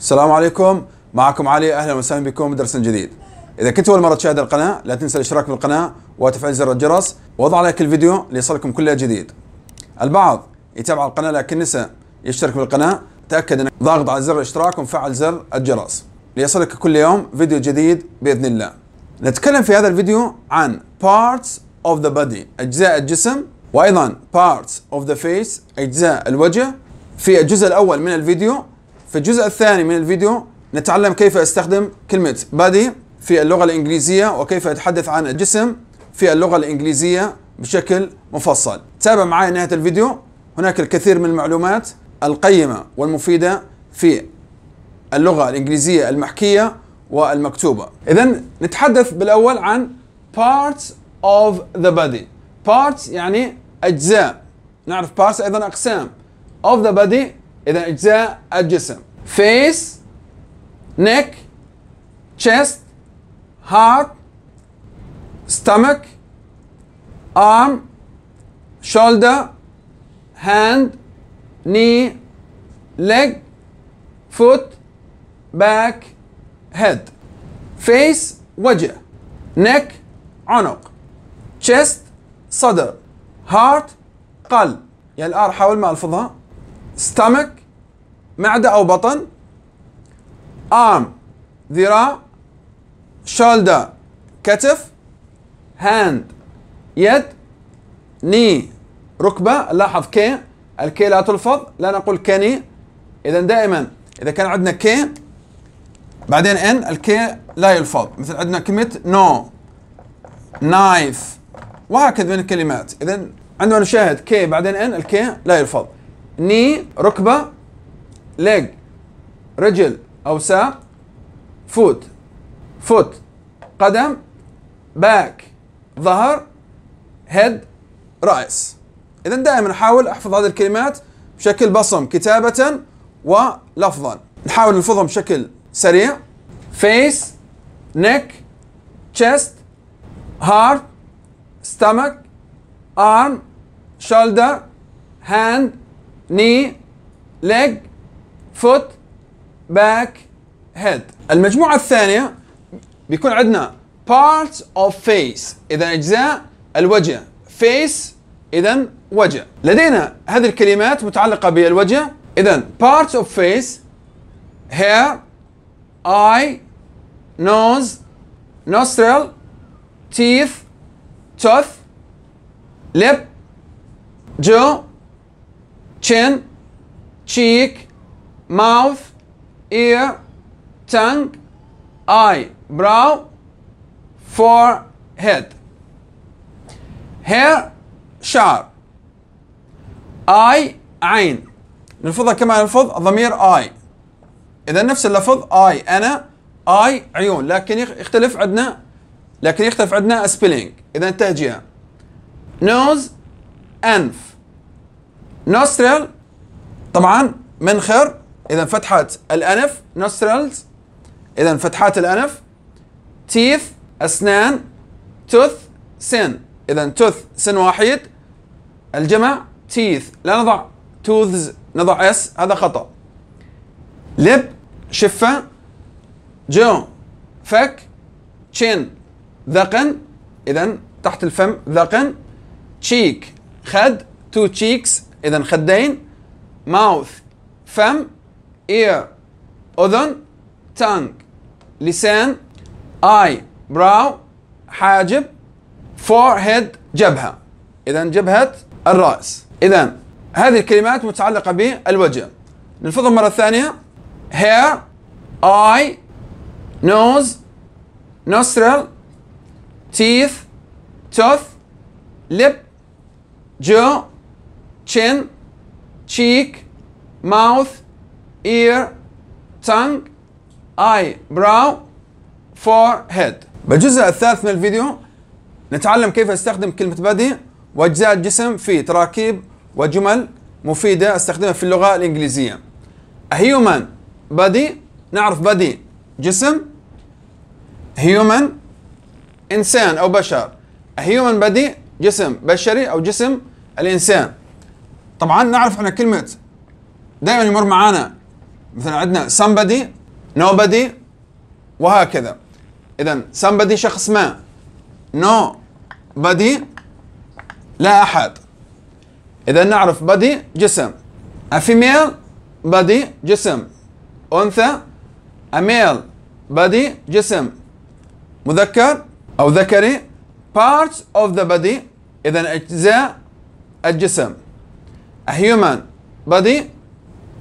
السلام عليكم معكم علي اهلا وسهلا بكم بدرس جديد اذا كنت اول مره تشاهد القناه لا تنسى الاشتراك بالقناه وتفعيل زر الجرس وضع لايك الفيديو ليصلكم كل جديد البعض يتابع القناه لكن نسى يشترك بالقناه تاكد انك ضاغط على زر الاشتراك ومفعل زر الجرس ليصلك كل يوم فيديو جديد باذن الله نتكلم في هذا الفيديو عن parts of the body اجزاء الجسم وايضا parts of the face اجزاء الوجه في الجزء الاول من الفيديو في الجزء الثاني من الفيديو نتعلم كيف استخدم كلمة بادي في اللغة الإنجليزية وكيف أتحدث عن الجسم في اللغة الإنجليزية بشكل مفصل تابع معي نهاية الفيديو هناك الكثير من المعلومات القيمة والمفيدة في اللغة الإنجليزية المحكية والمكتوبة إذا نتحدث بالأول عن parts of the body parts يعني أجزاء نعرف parts أيضا أقسام of the body إذا أجزاء الجسم face neck chest heart stomach arm shoulder hand knee leg foot back head face وجه neck عنق chest صدر heart قلب يعني الآر حاول ما ألفظها stomach معدة أو بطن arm ذراع shoulder كتف hand يد knee ركبة لاحظ كي الكي لا تلفظ لا نقول كني إذا دائما إذا كان عندنا كي بعدين ان الكي لا يلفظ مثل عندنا كلمة نو نايف وهكذا من الكلمات إذا عندما نشاهد كي بعدين ان الكي لا يلفظ ني ركبة ليج رجل أو ساق فوت فوت قدم باك ظهر هيد رأس إذا دائما أحاول أحفظ هذه الكلمات بشكل بصم كتابة ولفظا نحاول نلفظهم بشكل سريع face neck chest heart stomach arm shoulder hand knee leg فوت باك هيد المجموعة الثانية بيكون عندنا parts of face إذا أجزاء الوجه face إذا وجه لدينا هذه الكلمات متعلقة بالوجه إذا parts of face هير اي نوز nostril تيث توث lip جو chin cheek mouth ear tongue eye brow forehead hair شعر eye عين نلفظها كما نلفظ ضمير I إذا نفس اللفظ I أنا I عيون لكن يختلف عندنا لكن يختلف عندنا spelling إذا التهجئة nose أنف nostril طبعا منخر اذا فتحات الانف نوسترلز اذا فتحات الانف تيث اسنان توث سن اذا توث سن واحد الجمع تيث لا نضع توثز نضع اس هذا خطا لب شفه جو فك تشين ذقن اذا تحت الفم ذقن تشيك خد تو تشيكس اذا خدين ماوث فم ear أذن tongue لسان eye brow حاجب forehead جبهة إذا جبهة الرأس إذا هذه الكلمات متعلقة بالوجه نلفظها مرة ثانية hair eye nose nostril teeth tooth lip jaw chin cheek mouth ear tongue eye brow forehead بالجزء الثالث من الفيديو نتعلم كيف استخدم كلمة body وأجزاء الجسم في تراكيب وجمل مفيدة استخدمها في اللغة الإنجليزية A human body نعرف body جسم human إنسان أو بشر A human body جسم بشري أو جسم الإنسان طبعا نعرف احنا كلمة دائما يمر معانا مثلا عندنا somebody nobody وهكذا اذا somebody شخص ما no body لا احد اذا نعرف body جسم a female body جسم انثى a male body جسم مذكر او ذكري parts of the body اذا اجزاء الجسم a human body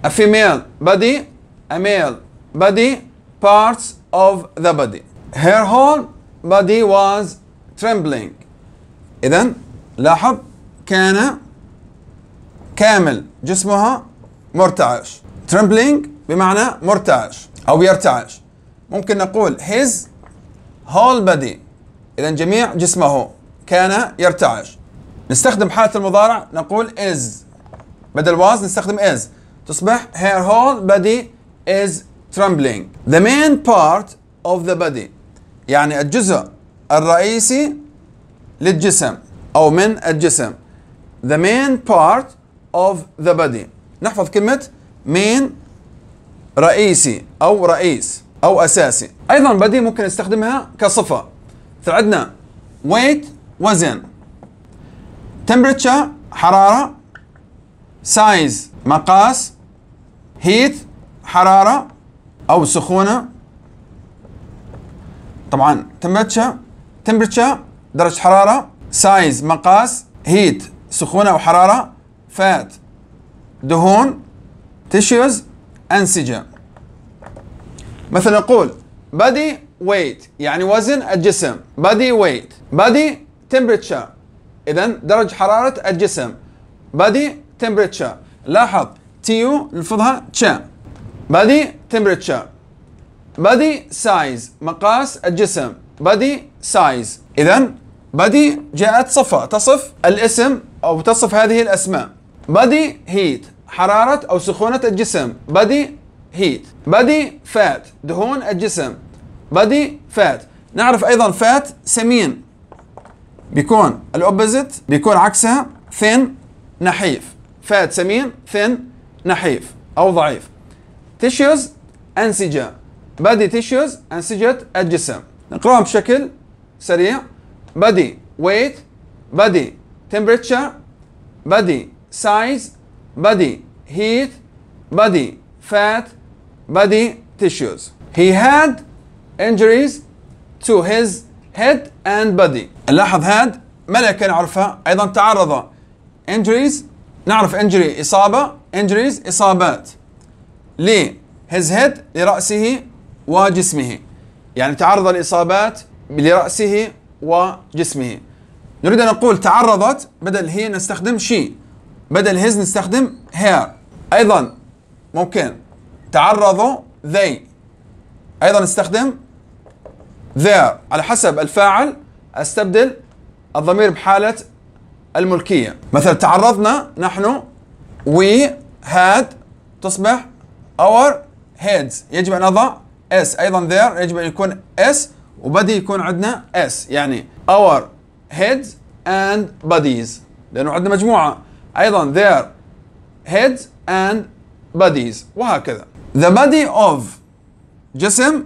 a female body, a male body, parts of the body. Her whole body was trembling. إذا لاحظ كان كامل جسمها مرتعش. Trembling بمعنى مرتعش أو يرتعش. ممكن نقول his whole body. إذا جميع جسمه كان يرتعش. نستخدم حالة المضارع نقول is بدل was نستخدم is. تصبح her whole body is trembling the main part of the body يعني الجزء الرئيسي للجسم أو من الجسم the main part of the body نحفظ كلمة main رئيسي أو رئيس أو أساسي أيضا body ممكن نستخدمها كصفة فعندنا عندنا weight وزن temperature حرارة size مقاس هيت حرارة أو سخونة طبعا temperature درجة حرارة سايز مقاس هيت سخونة أو حرارة فات دهون تيشوز أنسجة مثلا نقول body weight يعني وزن الجسم body weight body temperature إذا درجة حرارة الجسم body temperature لاحظ تيو نلفظها تشا بادي تمبرتشر بادي سايز مقاس الجسم بادي سايز اذا بادي جاءت صفة تصف الاسم او تصف هذه الاسماء بادي هيت حرارة او سخونة الجسم بادي هيت بادي فات دهون الجسم بادي فات نعرف ايضا فات سمين بيكون الاوبزيت بيكون عكسها ثين نحيف فات سمين ثين نحيف أو ضعيف تيشوز أنسجة بادي تيشوز أنسجة الجسم نقراهم بشكل سريع بادي ويت بادي temperature body size body heat body fat body tissues he had injuries to his head and body نلاحظ هاد ملكة نعرفها أيضا تعرض injuries نعرف انجري اصابه انجريز اصابات هز هيد لراسه وجسمه يعني تعرض الاصابات لراسه وجسمه نريد ان نقول تعرضت بدل هي نستخدم شي بدل هز نستخدم هير ايضا ممكن تعرضوا they ايضا نستخدم their على حسب الفاعل استبدل الضمير بحاله الملكية مثلا تعرضنا نحن we had تصبح our heads يجب أن أضع s أيضا there يجب أن يكون s وبدي يكون عندنا s يعني our heads and bodies لأنه عندنا مجموعة أيضا their heads and bodies وهكذا the body of جسم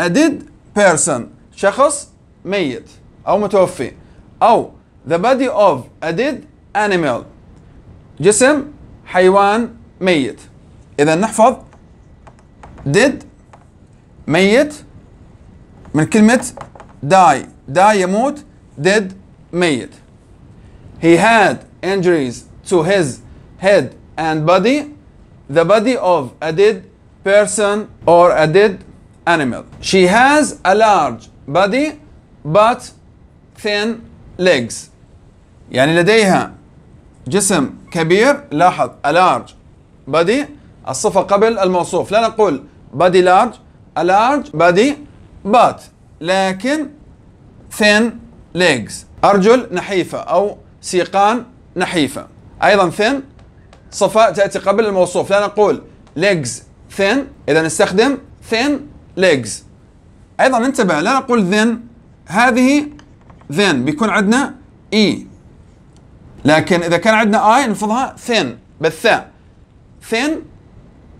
a dead person شخص ميت أو متوفي أو the body of a dead animal جسم حيوان ميت إذا نحفظ dead ميت من كلمة die die يموت dead ميت he had injuries to his head and body the body of a dead person or a dead animal she has a large body but thin legs يعني لديها جسم كبير لاحظ a large body الصفة قبل الموصوف لا نقول body large a large body but لكن thin legs أرجل نحيفة أو سيقان نحيفة أيضا thin صفة تأتي قبل الموصوف لا نقول legs thin إذا نستخدم thin legs أيضا انتبه لا نقول thin هذه thin بيكون عندنا E لكن اذا كان عندنا اي نفضها thin بالثاء thin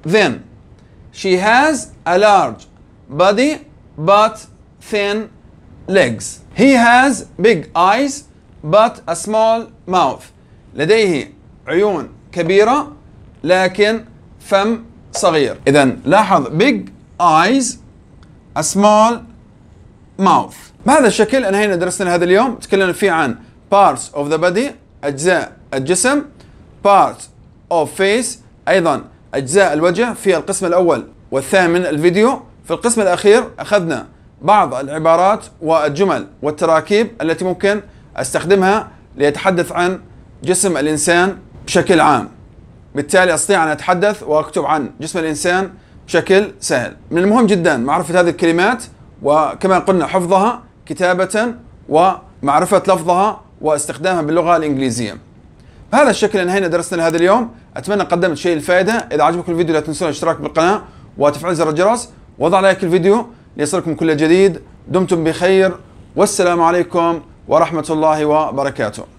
thin she has a large body but thin legs he has big eyes but a small mouth لديه عيون كبيرة لكن فم صغير إذا لاحظ big eyes a small mouth بهذا الشكل انهينا درسنا هذا اليوم تكلمنا فيه عن parts of the body أجزاء الجسم parts of face أيضا أجزاء الوجه في القسم الأول والثامن الفيديو في القسم الأخير أخذنا بعض العبارات والجمل والتراكيب التي ممكن أستخدمها ليتحدث عن جسم الإنسان بشكل عام بالتالي أستطيع أن أتحدث وأكتب عن جسم الإنسان بشكل سهل من المهم جدا معرفة هذه الكلمات وكما قلنا حفظها كتابة ومعرفة لفظها واستخدامها باللغه الانجليزيه بهذا الشكل انهينا درسنا لهذا اليوم اتمنى قدمت شيء الفائده اذا عجبكم الفيديو لا تنسون الاشتراك بالقناه وتفعيل زر الجرس وضع لايك الفيديو ليصلكم كل جديد دمتم بخير والسلام عليكم ورحمه الله وبركاته